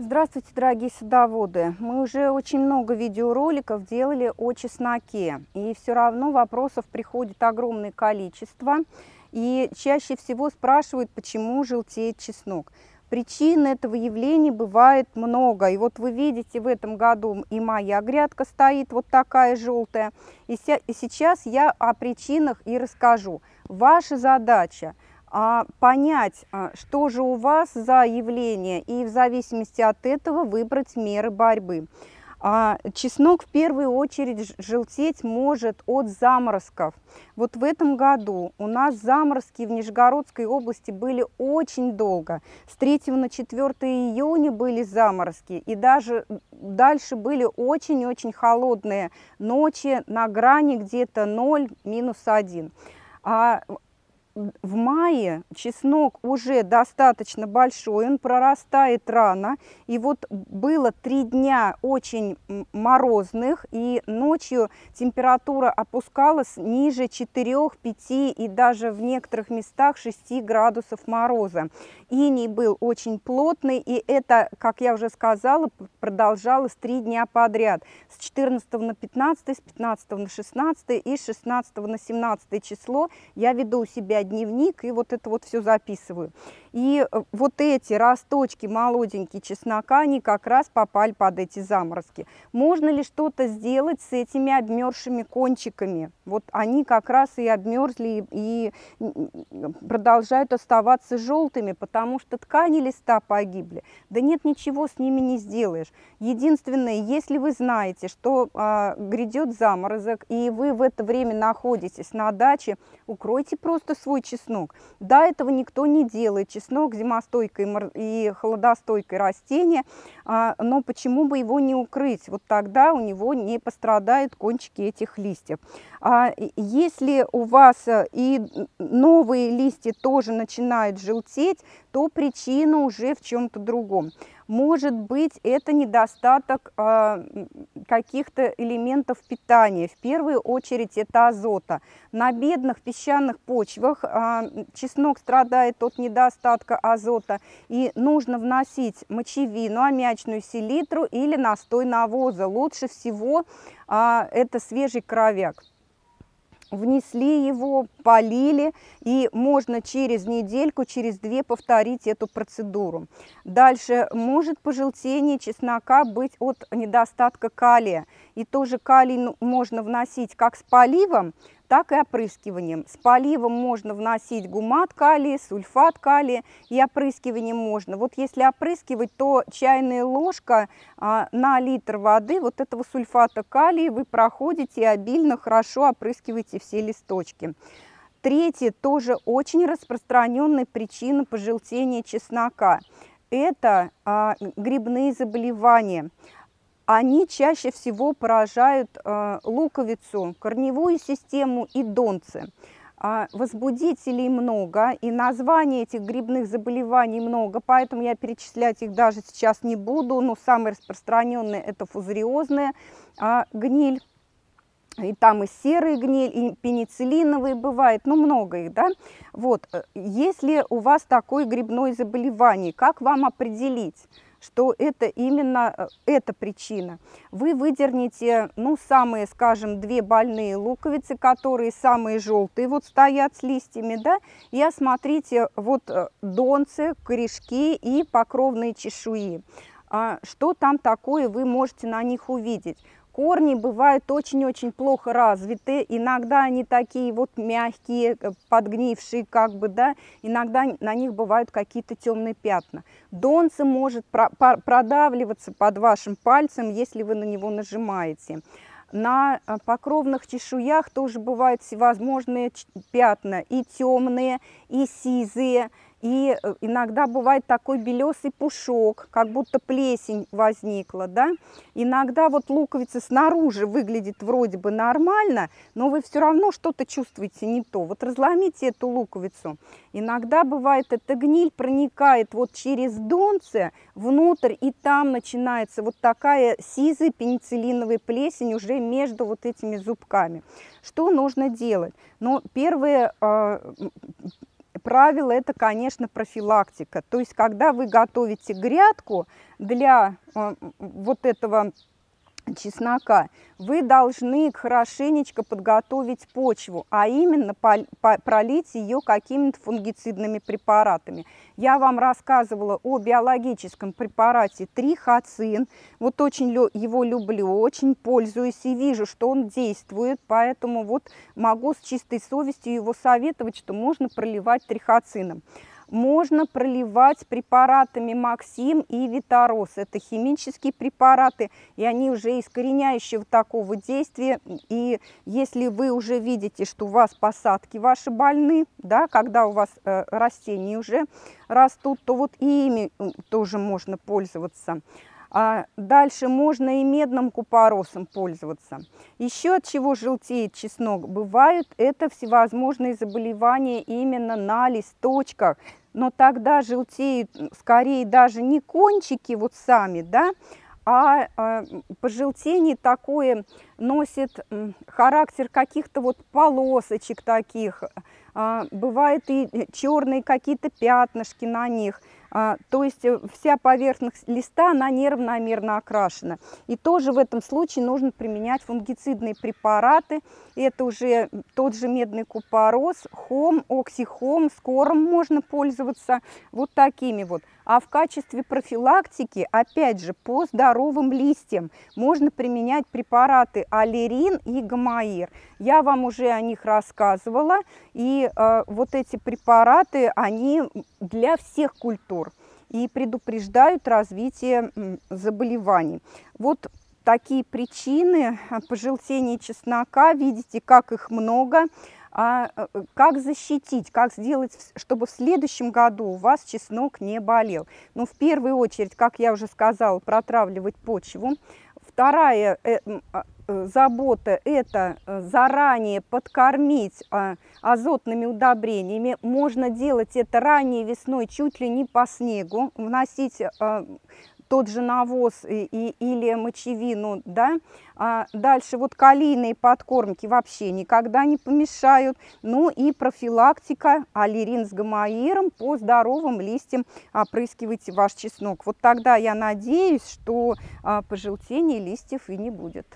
Здравствуйте, дорогие садоводы! Мы уже очень много видеороликов делали о чесноке, и все равно вопросов приходит огромное количество, и чаще всего спрашивают, почему желтеет чеснок. Причин этого явления бывает много. И вот вы видите, в этом году и моя грядка стоит вот такая желтая. И, и сейчас я о причинах и расскажу. Ваша задача – а, понять, а, что же у вас за явление, и в зависимости от этого выбрать меры борьбы. А, чеснок в первую очередь желтеть может от заморозков. Вот в этом году у нас заморозки в Нижегородской области были очень долго. С 3 на 4 июня были заморозки. И даже дальше были очень-очень холодные ночи на грани где-то 0, минус 1. А в мае чеснок уже достаточно большой, он прорастает рано. И вот было три дня очень морозных, и ночью температура опускалась ниже 4, 5 и даже в некоторых местах 6 градусов мороза. Иний был очень плотный, и это, как я уже сказала, продолжалось три дня подряд. С 14 на 15, с 15 на 16 и с 16 на 17 число я веду у себя дневник и вот это вот все записываю. И э, вот эти росточки молоденькие чеснока, они как раз попали под эти заморозки. Можно ли что-то сделать с этими обмерзшими кончиками? Вот они как раз и обмерзли и продолжают оставаться желтыми, потому что ткани листа погибли. Да нет, ничего с ними не сделаешь. Единственное, если вы знаете, что э, а, грядет заморозок, и вы в это время находитесь на даче, укройте просто свой чеснок. До этого никто не делает чеснок чеснок зимостойкое и холодостойкое растение, а, но почему бы его не укрыть? Вот тогда у него не пострадают кончики этих листьев. А, если у вас э, и новые листья тоже начинают желтеть, то причина уже в чем-то другом. Может быть, это недостаток а, каких-то элементов питания. В первую очередь это азота. На бедных песчаных почвах а, чеснок страдает от недостатка азота. И нужно вносить мочевину, аммиачную селитру или настой навоза. Лучше всего а, это свежий кровяк внесли его, полили, и можно через недельку, через две повторить эту процедуру. Дальше может пожелтение чеснока быть от недостатка калия. И тоже калий ну, можно вносить как с поливом, так и опрыскиванием. С поливом можно вносить гумат калия, сульфат калия и опрыскиванием можно. Вот если опрыскивать, то чайная ложка а, на литр воды вот этого сульфата калия вы проходите и обильно хорошо опрыскиваете все листочки. Третье, тоже очень распространенная причина пожелтения чеснока. Это а, грибные заболевания они чаще всего поражают э, луковицу, корневую систему и донцы. А, возбудителей много, и названий этих грибных заболеваний много, поэтому я перечислять их даже сейчас не буду. Но ну, самые распространенные это фузариозная а, гниль, и там и серый гниль, и пенициллиновые бывает, ну много их, да. Вот, э, если у вас такое грибное заболевание, как вам определить? что это именно э, эта причина. Вы выдерните, ну, самые, скажем, две больные луковицы, которые самые желтые, вот стоят с листьями, да, и осмотрите вот э, донцы, корешки и покровные чешуи. А что там такое вы можете на них увидеть? корни бывают очень-очень плохо развиты. Иногда они такие вот мягкие, э, подгнившие как бы, да. Иногда на них бывают какие-то темные пятна. Донце может продавливаться под вашим пальцем, если вы на него нажимаете. На э, покровных чешуях тоже бывают всевозможные пятна, и темные, и сизые, и э, иногда бывает такой белесый пушок, как будто плесень возникла, да. Иногда вот луковица снаружи выглядит вроде бы нормально, но вы все равно что-то чувствуете не то. Вот разломите эту луковицу. Иногда бывает, эта гниль проникает вот через донце внутрь, и там начинается вот такая сизая пенициллиновая плесень уже между вот этими зубками. Что нужно делать? Ну, первое а, правило это, конечно, профилактика. То есть, когда вы готовите грядку для э, вот этого чеснока, вы должны хорошенечко подготовить почву, а именно пролить ее какими-то фунгицидными препаратами. Я вам рассказывала о биологическом препарате трихоцин. Вот очень его люблю, очень пользуюсь и вижу, что он действует, поэтому вот могу с чистой совестью его советовать, что можно проливать трихоцином можно проливать препаратами Максим и Витарос. Это химические препараты, и они уже искореняющего такого действия. И если вы уже видите, что у вас посадки ваши больны, да, когда у вас э, растения уже растут, то вот ими тоже можно пользоваться а Дальше можно и медным купоросом пользоваться. Еще от чего желтеет чеснок бывают, это всевозможные заболевания именно на листочках. Но тогда желтеют скорее даже не кончики вот сами, да, а, а пожелтение такое носит характер каких-то вот полосочек таких. А, бывают и э, черные какие-то пятнышки на них – а, то есть э, вся поверхность листа, она неравномерно окрашена. И тоже в этом случае нужно применять фунгицидные препараты. Это уже тот же медный купорос, хом, оксихом, скором можно пользоваться. Вот такими вот. А в качестве профилактики, опять же, по здоровым листьям можно применять препараты аллерин и гамаир. Я вам уже о них рассказывала. И э, вот эти препараты, они для всех культур и предупреждают развитие заболеваний. Вот такие причины э, пожелтения чеснока, видите, как их много – а э, э, как защитить, как сделать, чтобы в следующем году у вас чеснок не болел. Ну, в первую очередь, как я уже сказала, протравливать почву. Вторая э, а, забота – это заранее подкормить а, азотными удобрениями. Можно делать это ранней весной, чуть ли не по снегу, вносить тот же навоз и, или мочевину, да. А дальше вот калийные подкормки вообще никогда не помешают. Ну и профилактика аллерин с гомоиром по здоровым листьям опрыскивайте ваш чеснок. Вот тогда я надеюсь, что а, пожелтения листьев и не будет.